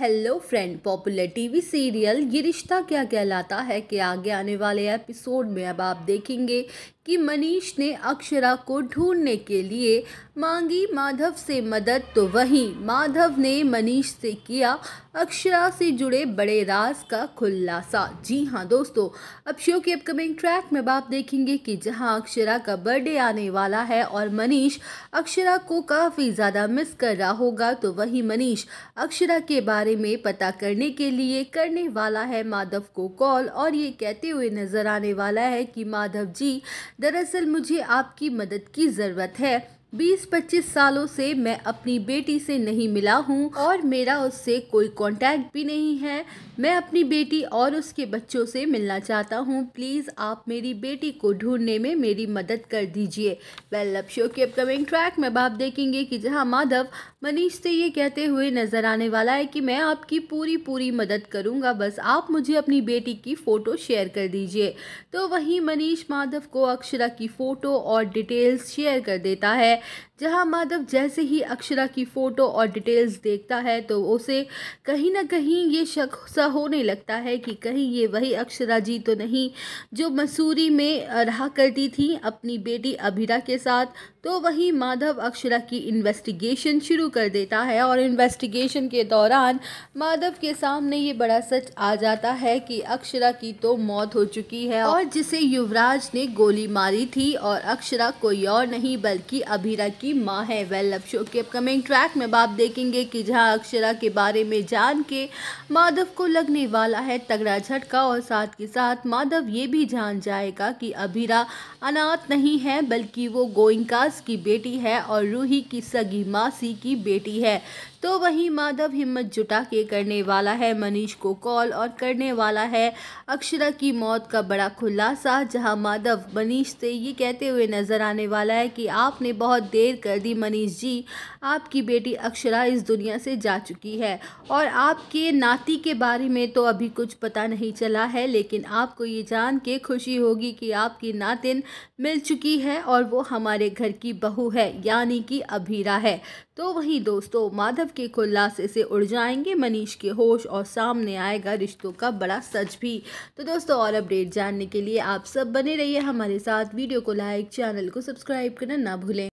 hello friend popular TV serial Yeh Rishta क्या कहलाता है कि आगे आने वाले एपिसोड में अब आप देखेंगे कि मनीष ने अक्षरा को ढूंढने के लिए मांगी माधव से मदद तो वहीं माधव ने मनीष से किया अक्षरा से जुड़े बड़े राज का खुलासा जी हाँ दोस्तों अब शो के अपकमिंग ट्रैक में आप देखेंगे कि जहाँ अक्षरा का बर्थडे आने वाला है और मनीष अक्षरा को काफ़ी ज़्यादा मिस कर रहा होगा तो वहीं मनीष अक्षरा के बारे बारे में पता करने के लिए करने वाला है माधव को कॉल और ये कहते हुए नज़र आने वाला है कि माधव जी दरअसल मुझे आपकी मदद की ज़रूरत है बीस-पच्चीस सालों से मैं अपनी बेटी से नहीं मिला हूँ और मेरा उससे कोई कांटेक्ट भी नहीं है मैं अपनी बेटी और उसके बच्चों से मिलना चाहता हूँ प्लीज़ आप मेरी बेटी को ढूंढने में मेरी मदद कर दीजिए वेल लव शो के अपकमिंग ट्रैक में आप देखेंगे कि जहाँ माधव मनीष से ये कहते हुए नज़र आने वाला है कि मैं आपकी पूरी पूरी मदद करूँगा बस आप मुझे अपनी बेटी की फ़ोटो शेयर कर दीजिए तो वहीं मनीष माधव को अक्षरा की फ़ोटो और डिटेल्स शेयर कर देता है जहां माधव जैसे ही अक्षरा की फ़ोटो और डिटेल्स देखता है तो उसे कहीं ना कहीं ये शक सा होने लगता है कि कहीं ये वही अक्षरा जी तो नहीं जो मसूरी में रहा करती थी अपनी बेटी अभिरा के साथ तो वहीं माधव अक्षरा की इन्वेस्टिगेशन शुरू कर देता है और इन्वेस्टिगेशन के दौरान माधव के सामने ये बड़ा सच आ जाता है कि अक्षरा की तो मौत हो चुकी है और जिसे युवराज ने गोली मारी थी और अक्षरा कोई और नहीं बल्कि अभी अभीरा की माँ है वेल अब शो के अपकमिंग ट्रैक में आप देखेंगे कि जहाँ अक्षरा के बारे में जान के माधव को लगने वाला है तगड़ा झटका और साथ के साथ माधव ये भी जान जाएगा कि अबीरा अनाथ नहीं है बल्कि वो गोइंकास की बेटी है और रूही की सगी मासी की बेटी है तो वहीं माधव हिम्मत जुटा के करने वाला है मनीष को कॉल और करने वाला है अक्षरा की मौत का बड़ा खुलासा जहां माधव मनीष से ये कहते हुए नज़र आने वाला है कि आपने बहुत बहुत देर कर दी मनीष जी आपकी बेटी अक्षरा इस दुनिया से जा चुकी है और आपके नाती के बारे में तो अभी कुछ पता नहीं चला है लेकिन आपको ये जान के खुशी होगी कि आपकी नातिन मिल चुकी है और वो हमारे घर की बहू है यानी कि अभीरा है तो वहीं दोस्तों माधव के खुलासे से उड़ जाएंगे मनीष के होश और सामने आएगा रिश्तों का बड़ा सच भी तो दोस्तों और अपडेट जानने के लिए आप सब बने रहिए हमारे साथ वीडियो को लाइक चैनल को सब्सक्राइब करना ना भूलें